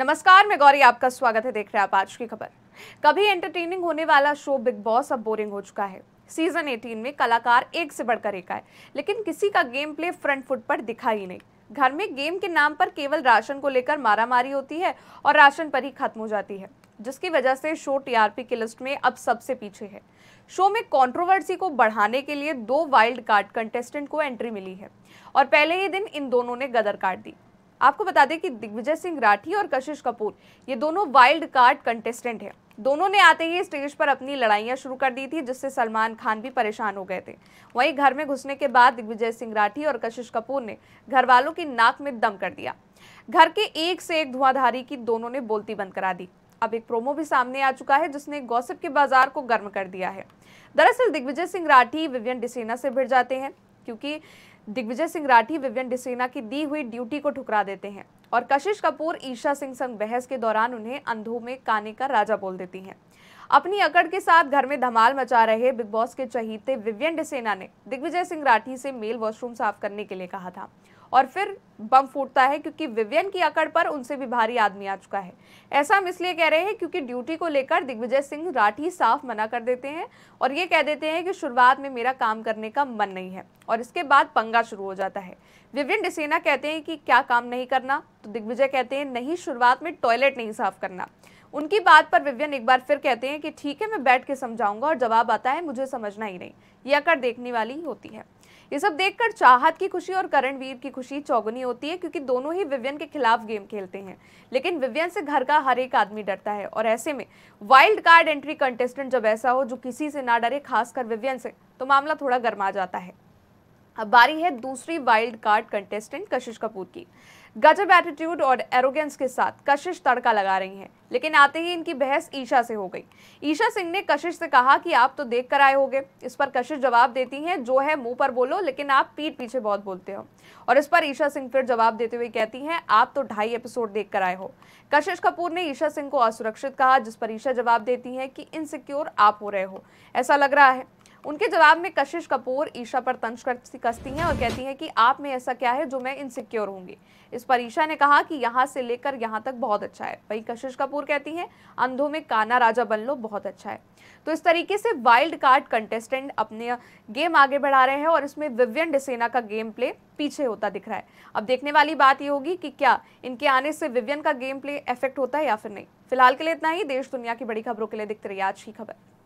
नमस्कार मैं गौरी आपका स्वागत है देख रहे हैं आप आज की खबर कभी एंटरटेनिंग होने वाला शो बिग बॉस अब बोरिंग हो चुका है सीजन 18 में कलाकार एक से बढ़कर एक आए लेकिन किसी का गेम प्ले फ्रंट फुट पर दिखा ही नहीं घर में गेम के नाम पर केवल राशन को लेकर मारामारी होती है और राशन पर ही खत्म हो जाती है जिसकी वजह से शो टीआरपी की लिस्ट में अब सबसे पीछे है शो में कंट्रोवर्सी को बढ़ाने के लिए दो वाइल्ड कार्ड कंटेस्टेंट को एंट्री मिली है और पहले ही दिन इन दोनों ने गदर काट दी आपको बता दें कि दिग्विजय सिंह राठी और कशिश कपूर ये दोनों वाइल्ड कार्ड कंटेस्टेंट हैं दोनों ने आते ही स्टेज पर अपनी लड़ाइयाँ शुरू कर दी थी जिससे सलमान खान भी परेशान हो गए थे वहीं घर में घुसने के बाद दिग्विजय सिंह राठी और कशिश कपूर ने घर वालों की नाक में दम कर दिया घर के एक से एक धुआंधारी की दोनों ने बोलती बंद करा दी अब एक प्रोमो भी सामने आ चुका है जिसने गॉसिप के बाजार को गर्म कर दिया है दरअसल दिग्विजय सिंह राठी विवियन डिसेना से भिड़ जाते हैं क्योंकि दिग्विजय सिंह राठी विवियन डिसेना की दी हुई ड्यूटी को ठुकरा देते हैं और कशिश कपूर ईशा सिंह संग बहस के दौरान उन्हें अंधों में काने का राजा बोल देती हैं अपनी अकड़ के साथ घर में धमाल मचा रहे बिग बॉस के चहीते विवियन डिसेना ने दिग्विजय सिंह राठी से मेल वॉशरूम साफ करने के लिए कहा था और फिर बम फूटता है क्योंकि विवियन की अकड़ पर उनसे भी भारी आदमी आ चुका है ऐसा हम इसलिए कह रहे हैं क्योंकि ड्यूटी को लेकर दिग्विजय सिंह राठी साफ मना कर देते हैं और ये कह देते हैं कि शुरुआत में मेरा काम करने का मन नहीं है और इसके बाद पंगा शुरू हो जाता है विवियन डिसेना कहते हैं कि क्या काम नहीं करना तो दिग्विजय कहते हैं नहीं शुरुआत में टॉयलेट नहीं साफ करना उनकी बात पर विवियन एक बार फिर कहते हैं कि ठीक है मैं बैठ के समझाऊंगा और जवाब आता है मुझे समझना ही नहीं ये अकड़ देखने वाली होती है ये सब देखकर चाहत की खुशी और करणवीर की खुशी चौगुनी होती है क्योंकि दोनों ही विवियन के खिलाफ गेम खेलते हैं लेकिन विवियन से घर का हर एक आदमी डरता है और ऐसे में वाइल्ड कार्ड एंट्री कंटेस्टेंट जब ऐसा हो जो किसी से ना डरे खासकर विवियन से तो मामला थोड़ा गर्मा जाता है अब बारी है दूसरी वाइल्ड कार्ड कंटेस्टेंट कशिश कपूर की गजब एटीट्यूड और एरोगेंस के साथ कशिश तड़का लगा रही हैं लेकिन आते ही इनकी बहस ईशा से हो गई ईशा सिंह ने कशिश से कहा कि आप तो देख कर आए होगे इस पर कशिश जवाब देती हैं जो है मुंह पर बोलो लेकिन आप पीठ पीछे बहुत बोलते हो और इस पर ईशा सिंह फिर जवाब देते हुए कहती हैं आप तो ढाई एपिसोड देख कर आए हो कशिश कपूर ने ईशा सिंह को असुरक्षित कहा जिस पर ईशा जवाब देती हैं कि इनसिक्योर आप हो रहे हो ऐसा लग रहा है उनके जवाब में कशिश कपूर ईशा पर तंज कसती हैं और कहती हैं कि आप में ऐसा क्या है जो मैं इनसिक्योर होंगी इस पर ईशा ने कहा कि यहाँ से लेकर यहाँ तक बहुत अच्छा है वही कशिश कपूर कहती हैं अंधों में काना राजा बन लो बहुत अच्छा है तो इस तरीके से वाइल्ड कार्ड कंटेस्टेंट अपने गेम आगे बढ़ा रहे हैं और इसमें विवियन डिसेना का गेम प्ले पीछे होता दिख रहा है अब देखने वाली बात ये होगी कि क्या इनके आने से विवियन का गेम प्ले इफेक्ट होता है या फिर नहीं फिलहाल के लिए इतना ही देश दुनिया की बड़ी खबरों के लिए दिखते रहिए आज की खबर